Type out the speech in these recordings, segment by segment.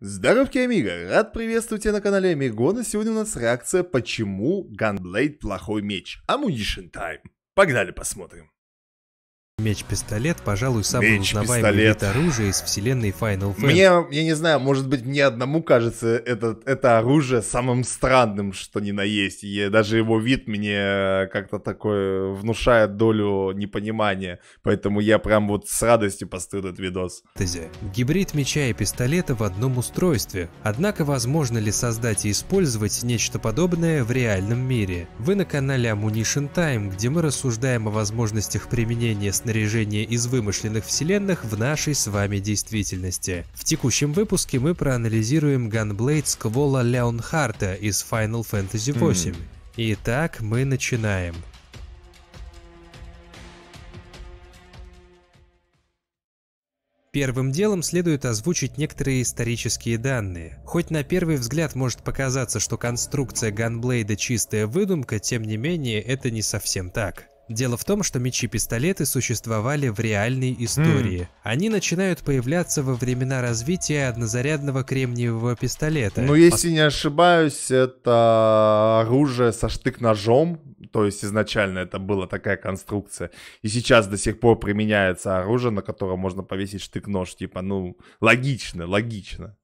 Здоровки, Амиго! Рад приветствовать тебя на канале Амигона. Сегодня у нас реакция «Почему Gunblade плохой меч?» Ammunition тайм. Погнали посмотрим меч-пистолет, пожалуй, самый меч, узнаваемый пистолет. вид оружия из вселенной Final Fantasy. Мне, я не знаю, может быть, мне одному кажется это, это оружие самым странным, что ни на есть. И даже его вид мне э, как-то такое внушает долю непонимания. Поэтому я прям вот с радостью постыл этот видос. Гибрид меча и пистолета в одном устройстве. Однако, возможно ли создать и использовать нечто подобное в реальном мире? Вы на канале Ammunition Time, где мы рассуждаем о возможностях применения снаряжения Снаряжение из вымышленных вселенных в нашей с вами действительности. В текущем выпуске мы проанализируем ганблейд Сквола Леонхарта из Final Fantasy VIII. Хм. Mm. Итак, мы начинаем. Первым делом следует озвучить некоторые исторические данные. Хоть на первый взгляд может показаться, что конструкция Ганблейда чистая выдумка, тем не менее это не совсем так. Дело в том, что мечи-пистолеты существовали в реальной истории. Mm. Они начинают появляться во времена развития однозарядного кремниевого пистолета. Ну, если не ошибаюсь, это оружие со штык-ножом. То есть изначально это была такая конструкция. И сейчас до сих пор применяется оружие, на которое можно повесить штык-нож. Типа, ну, логично, логично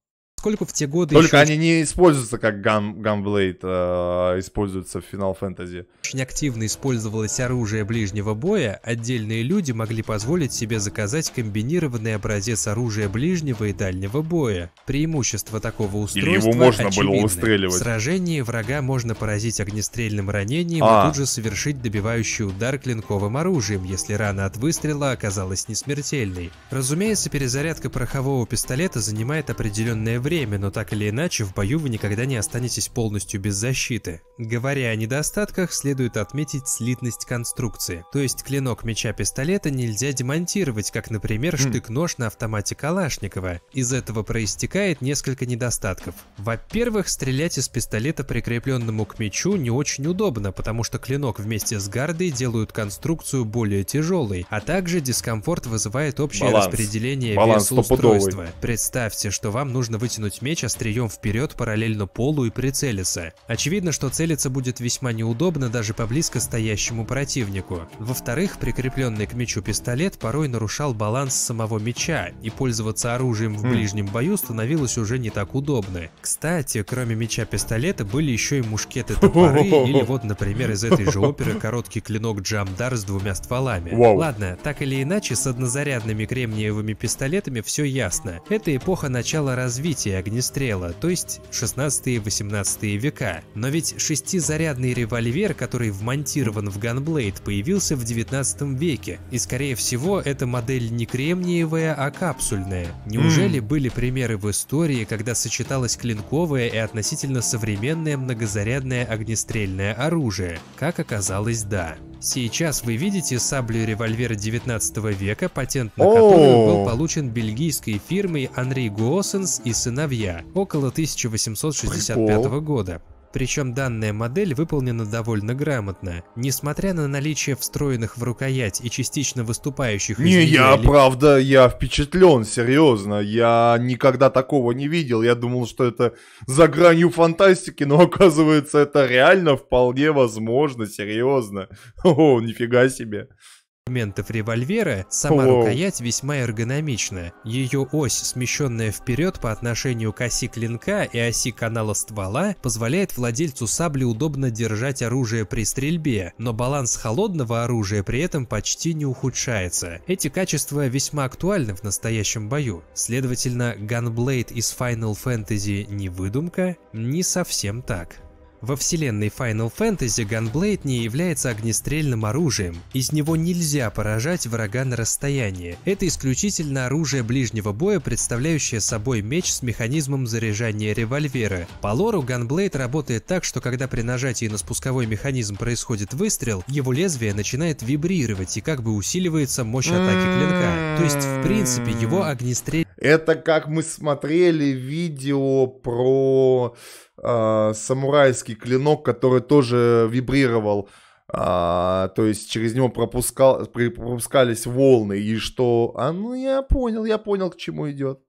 поскольку в те годы... Только еще... они не используются как гам, гамблейд, э, используются в Final Fantasy. Очень активно использовалось оружие ближнего боя, отдельные люди могли позволить себе заказать комбинированный образец оружия ближнего и дальнего боя. Преимущество такого устройства Или его можно очевидно. было выстреливать. В сражении врага можно поразить огнестрельным ранением а. и тут же совершить добивающий удар клинковым оружием, если рана от выстрела оказалась несмертельной. Разумеется, перезарядка порохового пистолета занимает определенное время, время, но так или иначе в бою вы никогда не останетесь полностью без защиты. Говоря о недостатках, следует отметить слитность конструкции. То есть клинок меча-пистолета нельзя демонтировать, как, например, хм. штык-нож на автомате Калашникова. Из этого проистекает несколько недостатков. Во-первых, стрелять из пистолета, прикрепленному к мечу, не очень удобно, потому что клинок вместе с гардой делают конструкцию более тяжелой, а также дискомфорт вызывает общее Баланс. распределение Баланс веса устройства. Представьте, что вам нужно вытянуть вытянуть меч острием вперед параллельно полу и прицелиться. Очевидно, что целиться будет весьма неудобно даже по близко стоящему противнику. Во-вторых, прикрепленный к мечу пистолет порой нарушал баланс самого меча, и пользоваться оружием в хм. ближнем бою становилось уже не так удобно. Кстати, кроме меча пистолета были еще и мушкеты топоры, или вот, например, из этой же оперы короткий клинок Джамдар с двумя стволами. Вау. Ладно, так или иначе, с однозарядными кремниевыми пистолетами все ясно. Это эпоха начала развития, орудия огнестрела, то есть 16-18 века. Но ведь шестизарядный револьвер, который вмонтирован в ганблейд, появился в 19 веке, и скорее всего эта модель не кремниевая, а капсульная. Неужели mm. были примеры в истории, когда сочеталось клинковое и относительно современное многозарядное огнестрельное оружие? Как оказалось, да. Сейчас вы видите саблю револьвера 19 века, патент на которую был получен бельгийской фирмой Анри Гоосенс и сыновья около 1865 года. Причем данная модель выполнена довольно грамотно. Несмотря на наличие встроенных в рукоять и частично выступающих... Не, я или... правда, я впечатлен, серьезно. Я никогда такого не видел. Я думал, что это за гранью фантастики, но оказывается, это реально вполне возможно, серьезно. О, нифига себе элементов револьвера, сама Воу. рукоять весьма эргономична. Ее ось, смещенная вперед по отношению к оси клинка и оси канала ствола, позволяет владельцу сабли удобно держать оружие при стрельбе, но баланс холодного оружия при этом почти не ухудшается. Эти качества весьма актуальны в настоящем бою. Следовательно, Gunblade из Final Fantasy не выдумка, не совсем так. Во вселенной Final Fantasy Gunblade не является огнестрельным оружием. Из него нельзя поражать врага на расстоянии. Это исключительно оружие ближнего боя, представляющее собой меч с механизмом заряжания револьвера. По лору Gunblade работает так, что когда при нажатии на спусковой механизм происходит выстрел, его лезвие начинает вибрировать и как бы усиливается мощь атаки клинка. То есть, в принципе, его огнестрель это как мы смотрели видео про э, самурайский клинок, который тоже вибрировал. А, то есть через него пропускал, пропускались волны, и что... А, ну я понял, я понял, к чему идет.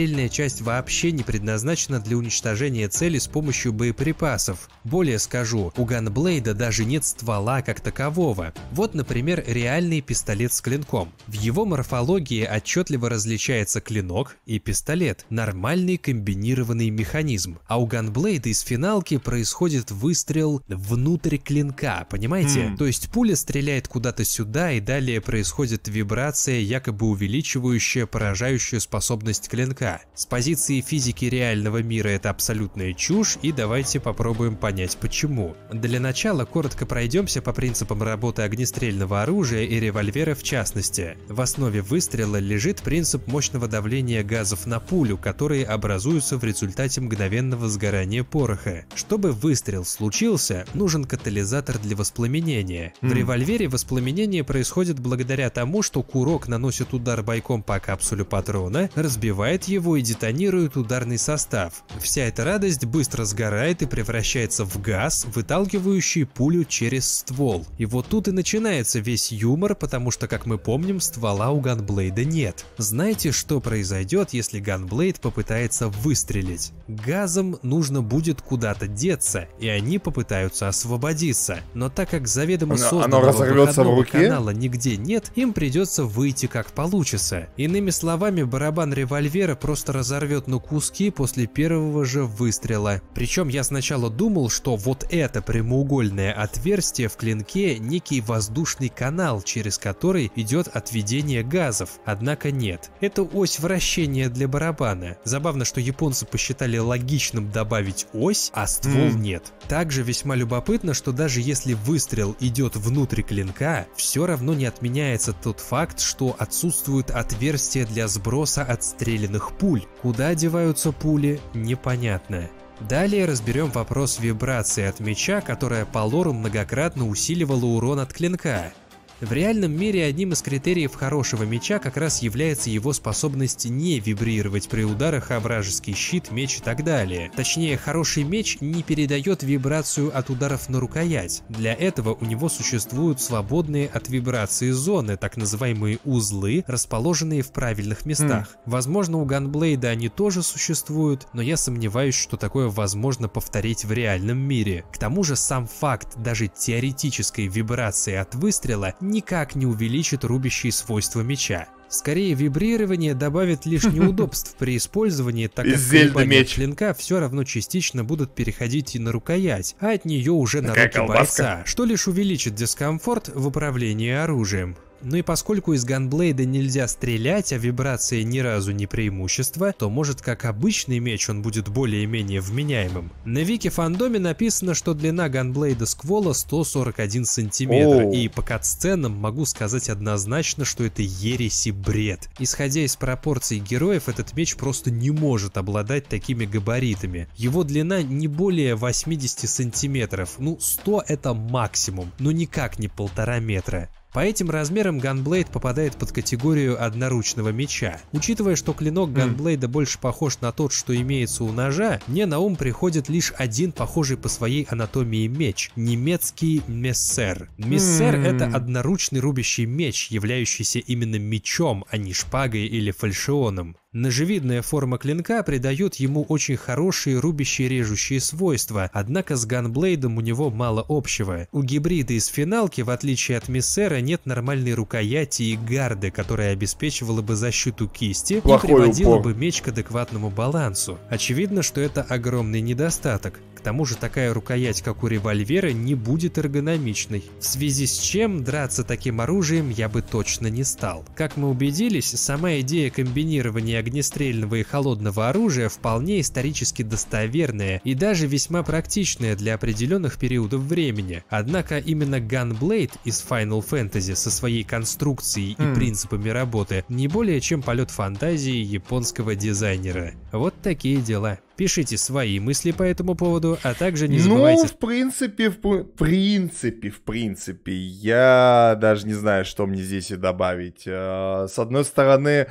Отдельная часть вообще не предназначена для уничтожения цели с помощью боеприпасов. Более скажу, у Ганблейда даже нет ствола как такового. Вот, например, реальный пистолет с клинком. В его морфологии отчетливо различается клинок и пистолет. Нормальный комбинированный механизм. А у Ганблейда из финалки происходит выстрел внутрь клинка, понимаете? Mm. То есть пуля стреляет куда-то сюда и далее происходит вибрация, якобы увеличивающая поражающую способность клинка языка. С позиции физики реального мира это абсолютная чушь, и давайте попробуем понять почему. Для начала коротко пройдемся по принципам работы огнестрельного оружия и револьвера в частности. В основе выстрела лежит принцип мощного давления газов на пулю, которые образуются в результате мгновенного сгорания пороха. Чтобы выстрел случился, нужен катализатор для воспламенения. В хм. револьвере воспламенение происходит благодаря тому, что курок наносит удар бойком по капсуле патрона, разбивает его его и детонирует ударный состав. Вся эта радость быстро сгорает и превращается в газ, выталкивающий пулю через ствол. И вот тут и начинается весь юмор, потому что, как мы помним, ствола у Ганблейда нет. Знаете, что произойдет, если Ганблейд попытается выстрелить? Газам нужно будет куда-то деться, и они попытаются освободиться. Но так как заведомо оно, созданного оно канала нигде нет, им придется выйти как получится. Иными словами, барабан револьвера просто разорвет на куски после первого же выстрела. Причем я сначала думал, что вот это прямоугольное отверстие в клинке некий воздушный канал, через который идет отведение газов. Однако нет. Это ось вращения для барабана. Забавно, что японцы посчитали более логичным добавить ось, а ствол mm. нет. Также весьма любопытно, что даже если выстрел идет внутрь клинка, все равно не отменяется тот факт, что отсутствует отверстие для сброса отстрелянных пуль. Куда деваются пули, непонятно. Далее разберем вопрос вибрации от меча, которая по лору многократно усиливала урон от клинка. В реальном мире одним из критериев хорошего меча как раз является его способность не вибрировать при ударах о вражеский щит, меч и так далее. Точнее, хороший меч не передает вибрацию от ударов на рукоять. Для этого у него существуют свободные от вибрации зоны, так называемые узлы, расположенные в правильных местах. Mm. Возможно, у Ганблейда они тоже существуют, но я сомневаюсь, что такое возможно повторить в реальном мире. К тому же сам факт даже теоретической вибрации от выстрела никак не увеличит рубящие свойства меча. Скорее, вибрирование добавит лишь неудобств при использовании, так как колебания клинка все равно частично будут переходить и на рукоять, а от нее уже на руки бойца, что лишь увеличит дискомфорт в управлении оружием. Ну и поскольку из ганблейда нельзя стрелять, а вибрация ни разу не преимущество, то может как обычный меч он будет более-менее вменяемым. На вики фандоме написано, что длина ганблейда Сквола 141 сантиметр, oh. и по катсценам могу сказать однозначно, что это ересь и бред. Исходя из пропорций героев, этот меч просто не может обладать такими габаритами. Его длина не более 80 сантиметров, ну 100 это максимум, но никак не полтора метра. По этим размерам Gunblade попадает под категорию одноручного меча. Учитывая, что клинок хм. Gunblade больше похож на тот, что имеется у ножа, мне на ум приходит лишь один похожий по своей анатомии меч – немецкий мессер. Мессер – это одноручный рубящий меч, являющийся именно мечом, а не шпагой или фальшионом. Ножевидная форма клинка придает ему очень хорошие рубящие-режущие свойства, однако с ганблейдом у него мало общего. У гибрида из финалки, в отличие от Миссера, нет нормальной рукояти и гарды, которая обеспечивала бы защиту кисти Плохой и приводила упор. бы меч к адекватному балансу. Очевидно, что это огромный недостаток. К тому же такая рукоять, как у револьвера, не будет эргономичной, в связи с чем драться таким оружием я бы точно не стал. Как мы убедились, сама идея комбинирования огнестрельного и холодного оружия вполне исторически достоверная и даже весьма практичная для определенных периодов времени. Однако именно Gunblade из Final Fantasy со своей конструкцией и хм. принципами работы не более чем полет фантазии японского дизайнера. Вот такие дела. Пишите свои мысли по этому поводу, а также не забывайте... Ну, в принципе, в принципе, в принципе, я даже не знаю, что мне здесь и добавить. Э, с одной стороны,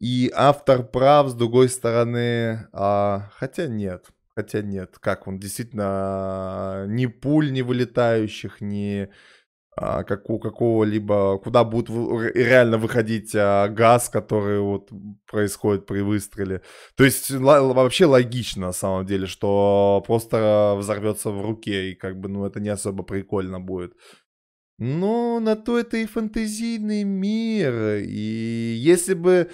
и автор прав, с другой стороны, а, хотя нет, хотя нет, как он действительно а, ни пуль не вылетающих, ни а, как у какого-либо, куда будет реально выходить а, газ, который вот происходит при выстреле. То есть вообще логично на самом деле, что просто взорвется в руке и как бы ну это не особо прикольно будет. Но на то это и фантазийный мир. И если бы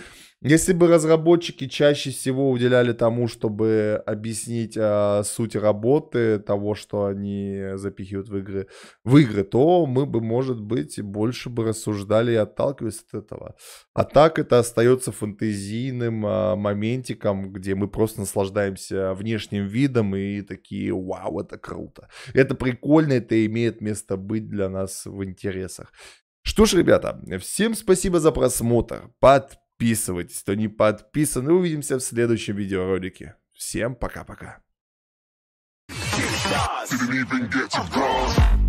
если бы разработчики чаще всего уделяли тому, чтобы объяснить э, суть работы, того, что они запихивают в игры, в игры, то мы бы, может быть, больше бы рассуждали и отталкивались от этого. А так это остается фантазийным э, а, моментиком, где мы просто наслаждаемся внешним видом и такие, вау, это круто. Это прикольно, это имеет место быть для нас в интересах. Что ж, ребята, всем спасибо за просмотр. Подписывайтесь подписывайтесь, кто не подписан. И увидимся в следующем видеоролике. Всем пока-пока. Didn't even get to cross.